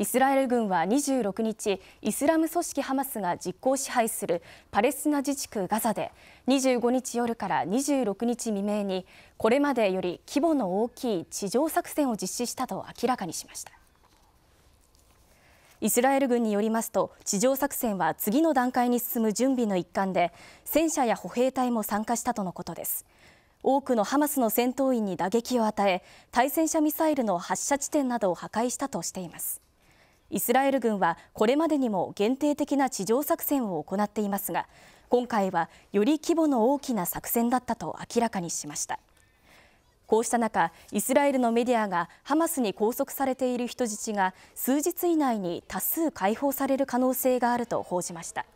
イスラエル軍は26日イスラム組織ハマスが実効支配するパレスチナ自治区ガザで25日夜から26日未明にこれまでより規模の大きい地上作戦を実施したと明らかにしましたイスラエル軍によりますと地上作戦は次の段階に進む準備の一環で戦車や歩兵隊も参加したとのことです多くのハマスの戦闘員に打撃を与え対戦車ミサイルの発射地点などを破壊したとしていますイスラエル軍はこれまでにも限定的な地上作戦を行っていますが今回はより規模の大きな作戦だったと明らかにしましたこうした中イスラエルのメディアがハマスに拘束されている人質が数日以内に多数解放される可能性があると報じました